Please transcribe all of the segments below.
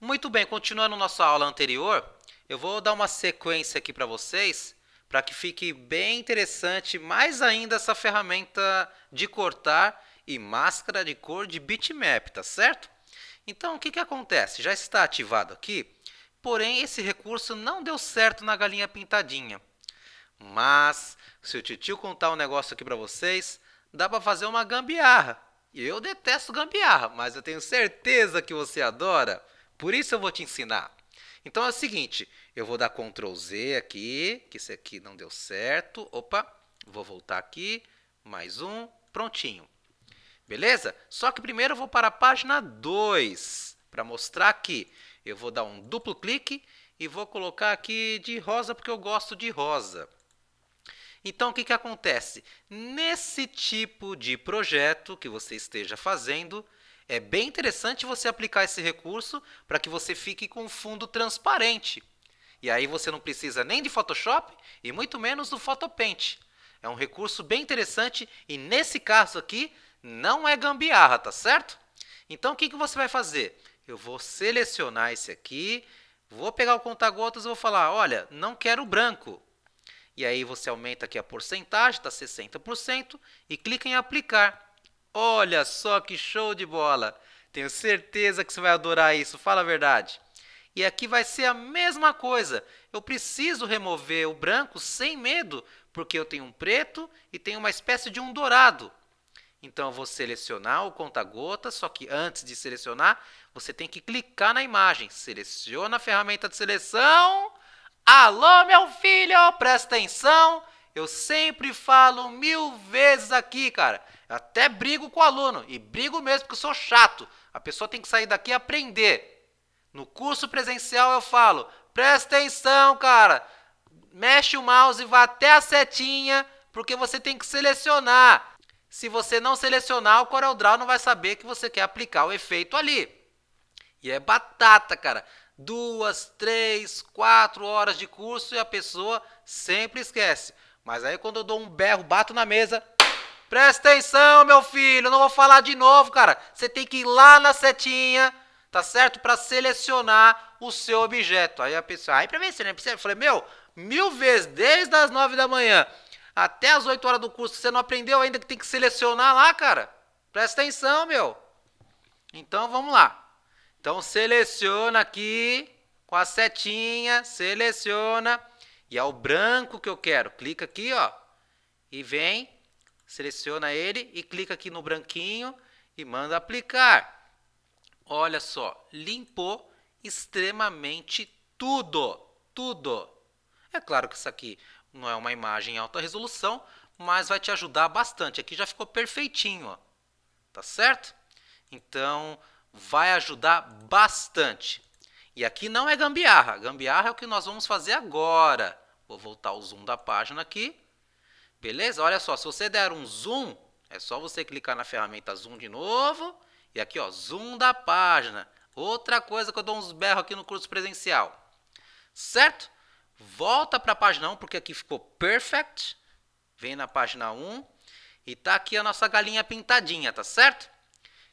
Muito bem, continuando nossa aula anterior, eu vou dar uma sequência aqui para vocês, para que fique bem interessante mais ainda essa ferramenta de cortar e máscara de cor de bitmap, tá certo? Então, o que, que acontece? Já está ativado aqui, porém esse recurso não deu certo na galinha pintadinha. Mas, se o tio contar um negócio aqui para vocês, dá para fazer uma gambiarra. Eu detesto gambiarra, mas eu tenho certeza que você adora. Por isso eu vou te ensinar. Então é o seguinte, eu vou dar Ctrl Z aqui, que esse aqui não deu certo. Opa, vou voltar aqui, mais um, prontinho. Beleza? Só que primeiro eu vou para a página 2, para mostrar aqui. Eu vou dar um duplo clique e vou colocar aqui de rosa, porque eu gosto de rosa. Então, o que, que acontece? Nesse tipo de projeto que você esteja fazendo, é bem interessante você aplicar esse recurso para que você fique com um fundo transparente. E aí você não precisa nem de Photoshop e muito menos do Photopaint. É um recurso bem interessante e nesse caso aqui não é gambiarra, tá certo? Então o que, que você vai fazer? Eu vou selecionar esse aqui, vou pegar o conta-gotas e vou falar, olha, não quero branco. E aí você aumenta aqui a porcentagem, está 60%, e clica em aplicar. Olha só que show de bola! Tenho certeza que você vai adorar isso, fala a verdade. E aqui vai ser a mesma coisa. Eu preciso remover o branco sem medo, porque eu tenho um preto e tenho uma espécie de um dourado. Então eu vou selecionar o conta-gota, só que antes de selecionar, você tem que clicar na imagem. Seleciona a ferramenta de seleção. Alô, meu filho, presta atenção. Eu sempre falo mil vezes aqui, cara. Eu até brigo com o aluno. E brigo mesmo, porque eu sou chato. A pessoa tem que sair daqui e aprender. No curso presencial eu falo: presta atenção, cara. Mexe o mouse e vá até a setinha, porque você tem que selecionar. Se você não selecionar, o CorelDRAW não vai saber que você quer aplicar o efeito ali. E é batata, cara. Duas, três, quatro horas de curso e a pessoa sempre esquece. Mas aí quando eu dou um berro, bato na mesa. Presta atenção, meu filho, não vou falar de novo, cara. Você tem que ir lá na setinha, tá certo? Para selecionar o seu objeto. Aí a pessoa, aí para mim, você não precisa. Eu falei, meu, mil vezes, desde as nove da manhã até as oito horas do curso, você não aprendeu ainda que tem que selecionar lá, cara. Presta atenção, meu. Então vamos lá. Então seleciona aqui com a setinha, seleciona e ao é branco que eu quero. Clica aqui, ó, e vem, seleciona ele e clica aqui no branquinho e manda aplicar. Olha só, limpou extremamente tudo, tudo. É claro que isso aqui não é uma imagem em alta resolução, mas vai te ajudar bastante. Aqui já ficou perfeitinho, ó. tá certo? Então, vai ajudar bastante. E aqui não é gambiarra. Gambiarra é o que nós vamos fazer agora. Vou voltar o zoom da página aqui. Beleza? Olha só, se você der um zoom, é só você clicar na ferramenta zoom de novo. E aqui, ó, zoom da página. Outra coisa que eu dou uns berros aqui no curso presencial. Certo? Volta para a página 1, porque aqui ficou perfect. Vem na página 1. E tá aqui a nossa galinha pintadinha, tá certo? O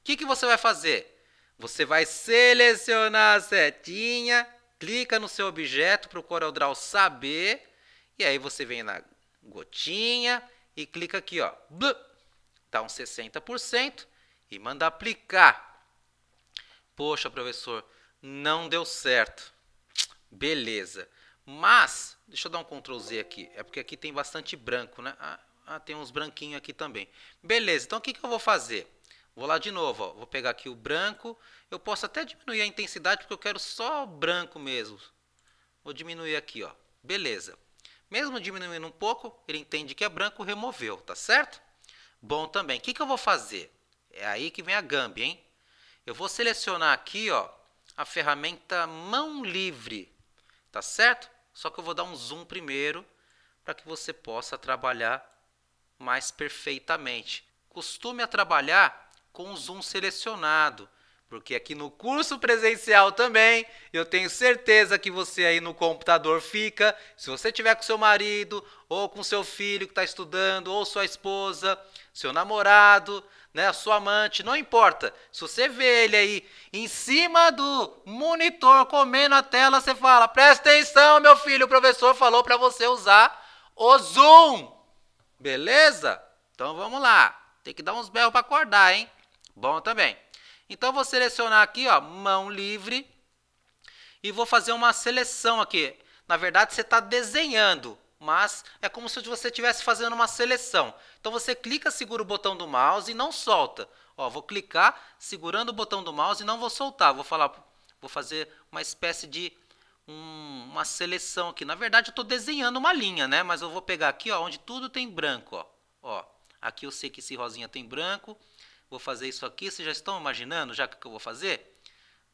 que, que você vai fazer? Você vai selecionar a setinha, clica no seu objeto para o CorelDRAW saber, e aí você vem na gotinha e clica aqui, ó, dá um 60% e manda aplicar. Poxa, professor, não deu certo. Beleza. Mas, deixa eu dar um Ctrl Z aqui, é porque aqui tem bastante branco, né? Ah, ah tem uns branquinhos aqui também. Beleza, então o que, que eu vou fazer? Vou lá de novo, ó. vou pegar aqui o branco. Eu posso até diminuir a intensidade porque eu quero só branco mesmo. Vou diminuir aqui, ó. Beleza. Mesmo diminuindo um pouco, ele entende que é branco, removeu, tá certo? Bom também. O que, que eu vou fazer? É aí que vem a Gambi, hein? Eu vou selecionar aqui, ó, a ferramenta mão livre, tá certo? Só que eu vou dar um zoom primeiro para que você possa trabalhar mais perfeitamente. Costume a trabalhar com o Zoom selecionado. Porque aqui no curso presencial também, eu tenho certeza que você aí no computador fica. Se você tiver com seu marido, ou com seu filho que está estudando, ou sua esposa, seu namorado, né, sua amante, não importa. Se você vê ele aí em cima do monitor comendo a tela, você fala: presta atenção, meu filho, o professor falou para você usar o Zoom. Beleza? Então vamos lá. Tem que dar uns berros para acordar, hein? Bom também. Então, vou selecionar aqui, ó, mão livre. E vou fazer uma seleção aqui. Na verdade, você está desenhando, mas é como se você estivesse fazendo uma seleção. Então, você clica, segura o botão do mouse e não solta. Ó, vou clicar segurando o botão do mouse e não vou soltar. Vou falar, vou fazer uma espécie de um, uma seleção aqui. Na verdade, eu estou desenhando uma linha, né? Mas eu vou pegar aqui, ó, onde tudo tem branco, ó. ó. Aqui eu sei que esse rosinha tem branco. Vou fazer isso aqui. Vocês já estão imaginando já o que eu vou fazer?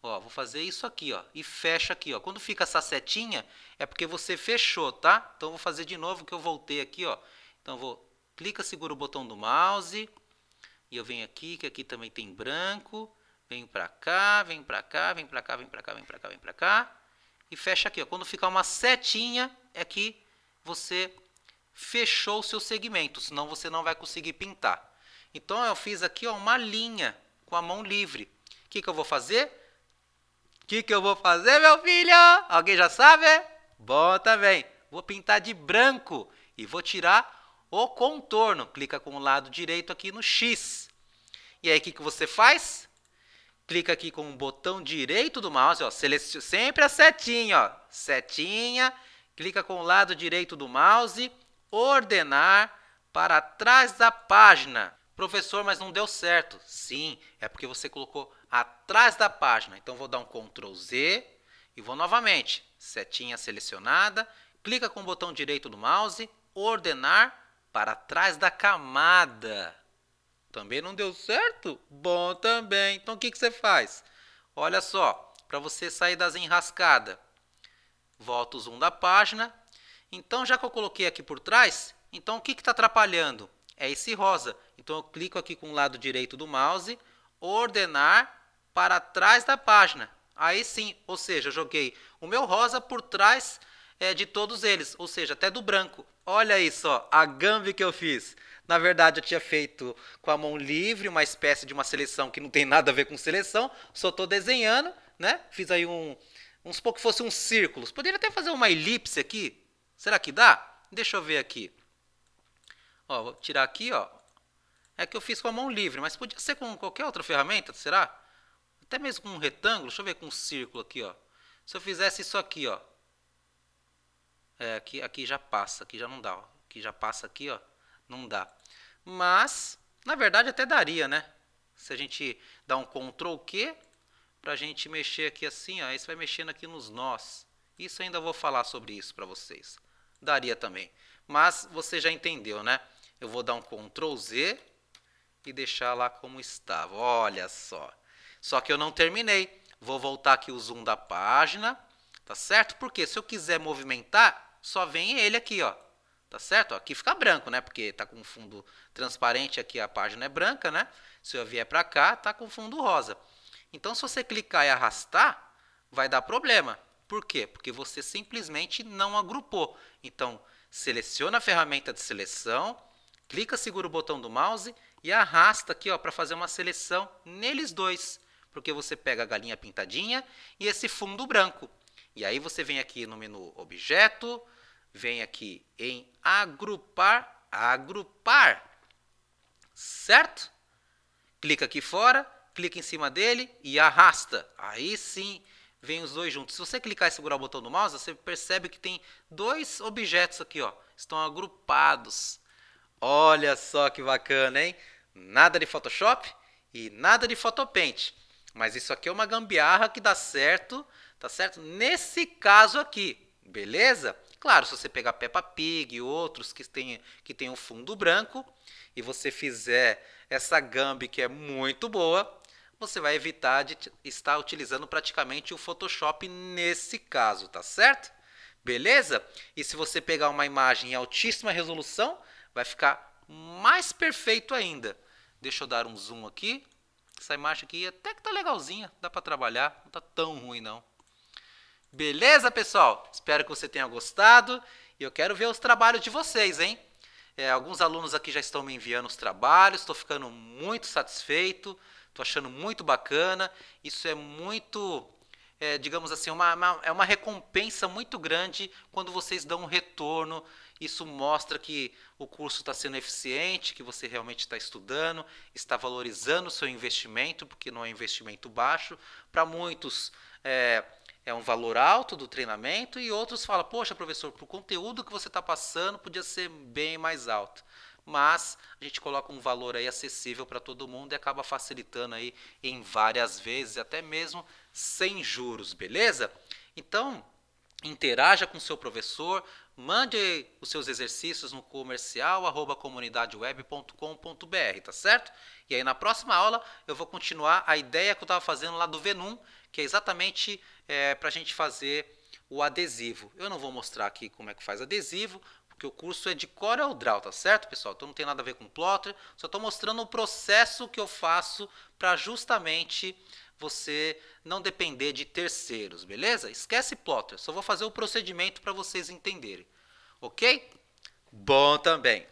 Ó, vou fazer isso aqui, ó, e fecha aqui, ó. Quando fica essa setinha, é porque você fechou, tá? Então, vou fazer de novo que eu voltei aqui, ó. Então, vou, clica, segura o botão do mouse, e eu venho aqui, que aqui também tem branco, venho pra cá, venho pra cá, venho pra cá, venho pra cá, venho pra cá, venho pra cá, e fecha aqui, ó. Quando ficar uma setinha, é que você fechou o seu segmento, senão você não vai conseguir pintar. Então eu fiz aqui ó, uma linha com a mão livre. O que, que eu vou fazer? O que, que eu vou fazer, meu filho? Alguém já sabe? Bom também. Vou pintar de branco e vou tirar o contorno. Clica com o lado direito aqui no X. E aí o que, que você faz? Clica aqui com o botão direito do mouse, ó, seleciona sempre a setinha, ó, setinha, clica com o lado direito do mouse, ordenar para trás da página. Professor, mas não deu certo. Sim, é porque você colocou atrás da página. Então vou dar um Ctrl Z e vou novamente. Setinha selecionada, clica com o botão direito do mouse, ordenar para trás da camada. Também não deu certo? Bom também. Então o que, que você faz? Olha só, para você sair das enrascadas, volta o zoom da página. Então já que eu coloquei aqui por trás, então o que está atrapalhando? é esse rosa. Então eu clico aqui com o lado direito do mouse, ordenar para trás da página. Aí sim, ou seja, eu joguei o meu rosa por trás é, de todos eles, ou seja, até do branco. Olha isso, ó, a gambi que eu fiz. Na verdade, eu tinha feito com a mão livre, uma espécie de uma seleção que não tem nada a ver com seleção, só estou desenhando, né? Fiz aí um, pouco supor que fosse um círculo. Poderia até fazer uma elipse aqui. Será que dá? Deixa eu ver aqui. Ó, vou tirar aqui, ó. É que eu fiz com a mão livre, mas podia ser com qualquer outra ferramenta, será? Até mesmo com um retângulo, deixa eu ver com um círculo aqui, ó. Se eu fizesse isso aqui, ó. É, aqui, aqui já passa, aqui já não dá, ó. Aqui já passa aqui, ó. Não dá. Mas, na verdade até daria, né? Se a gente dá um Ctrl Q, pra gente mexer aqui assim, ó. Isso vai mexendo aqui nos nós. Isso ainda vou falar sobre isso para vocês. Daria também. Mas você já entendeu, né? eu vou dar um Ctrl Z e deixar lá como estava. Olha só. Só que eu não terminei. Vou voltar aqui o zoom da página, tá certo? Porque se eu quiser movimentar, só vem ele aqui, ó. Tá certo? aqui fica branco, né? Porque tá com fundo transparente aqui, a página é branca, né? Se eu vier para cá, tá com fundo rosa. Então, se você clicar e arrastar, vai dar problema. Por quê? Porque você simplesmente não agrupou. Então, seleciona a ferramenta de seleção, clica, segura o botão do mouse e arrasta aqui para fazer uma seleção neles dois, porque você pega a galinha pintadinha e esse fundo branco. E aí você vem aqui no menu Objeto, vem aqui em Agrupar, Agrupar, certo? Clica aqui fora, clica em cima dele e arrasta. Aí sim vem os dois juntos. Se você clicar e segurar o botão do mouse, você percebe que tem dois objetos aqui, ó, estão agrupados. Olha só que bacana, hein? Nada de Photoshop e nada de Photopaint. Mas isso aqui é uma gambiarra que dá certo, tá certo? Nesse caso aqui, beleza? Claro, se você pegar Peppa Pig e outros que têm que tem um fundo branco e você fizer essa gambi que é muito boa, você vai evitar de estar utilizando praticamente o Photoshop nesse caso, tá certo? Beleza? E se você pegar uma imagem em altíssima resolução, vai ficar mais perfeito ainda. Deixa eu dar um zoom aqui. Essa imagem aqui até que tá legalzinha, dá para trabalhar, não tá tão ruim não. Beleza, pessoal? Espero que você tenha gostado e eu quero ver os trabalhos de vocês, hein? É, alguns alunos aqui já estão me enviando os trabalhos, estou ficando muito satisfeito, estou achando muito bacana. Isso é muito, é, digamos assim, uma, uma, é uma recompensa muito grande quando vocês dão um retorno isso mostra que o curso está sendo eficiente, que você realmente está estudando, está valorizando o seu investimento, porque não é investimento baixo. Para muitos é, é, um valor alto do treinamento, e outros falam: Poxa, professor, para o conteúdo que você está passando podia ser bem mais alto. Mas a gente coloca um valor aí acessível para todo mundo e acaba facilitando aí em várias vezes, até mesmo sem juros, beleza? Então, interaja com seu professor, Mande os seus exercícios no comercial arroba comunidadeweb.com.br, tá certo? E aí na próxima aula eu vou continuar a ideia que eu estava fazendo lá do Venum, que é exatamente é, para a gente fazer o adesivo. Eu não vou mostrar aqui como é que faz adesivo, porque o curso é de Corel Draw, tá certo, pessoal? Então não tem nada a ver com plotter, só estou mostrando o processo que eu faço para justamente você não depender de terceiros, beleza? Esquece plotter, só vou fazer o procedimento para vocês entenderem, ok? Bom também.